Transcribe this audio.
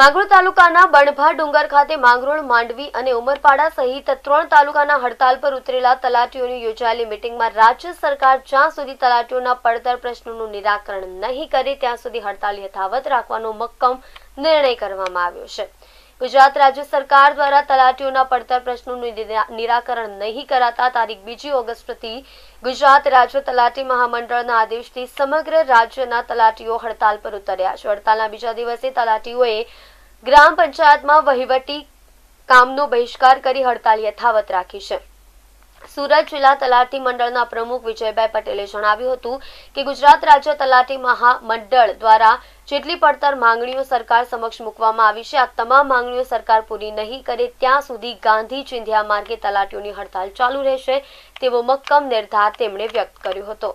માંગરોળ તાલુકાના બણભા ડુંગર ખાતે માંગરોળ માંડવી અને ઉમરપાડા સહિત ત્રણ તાલુકાના હડતાલ પર ઉતરેલા તલાટીઓની યોજાયેલી મિટિંગમાં રાજ્ય સરકાર જ્યાં સુધી તલાટીઓના પડતર પ્રશ્નોનું નિરાકરણ નહીં કરે ત્યાં સુધી હડતાલ યથાવત રાખવાનો મક્કમ નિર્ણય કરવામાં આવ્યો છે ગુજરાત રાજ્ય સરકાર દ્વારા તલાટીઓના પડતર પ્રશ્નોનું નિરાકરણ નહીં કરાતા તારીખ બીજી ઓગસ્ટથી ગુજરાત રાજ્ય તલાટી મહામંડળના આદેશથી સમગ્ર રાજ્યના તલાટીઓ હડતાલ પર ઉતર્યા છે હડતાલના બીજા દિવસે તલાટીઓએ ગ્રામ પંચાયતમાં વહીવટી કામનો બહિષ્કાર કરી હડતાલ યથાવત રાખી છે સુરત જિલ્લા તલાટી મંડળના પ્રમુખ વિજયભાઈ પટેલે જણાવ્યું હતું કે ગુજરાત રાજ્ય તલાટી મહામંડળ દ્વારા જેટલી પડતર માંગણીઓ સરકાર સમક્ષ મૂકવામાં આવી છે આ તમામ માંગણીઓ સરકાર પૂરી નહીં કરે ત્યાં સુધી ગાંધી ચિંધ્યા માર્ગે તલાટીઓની હડતાલ ચાલુ રહેશે તેવો મક્કમ નિર્ધાર તેમણે વ્યક્ત કર્યો હતો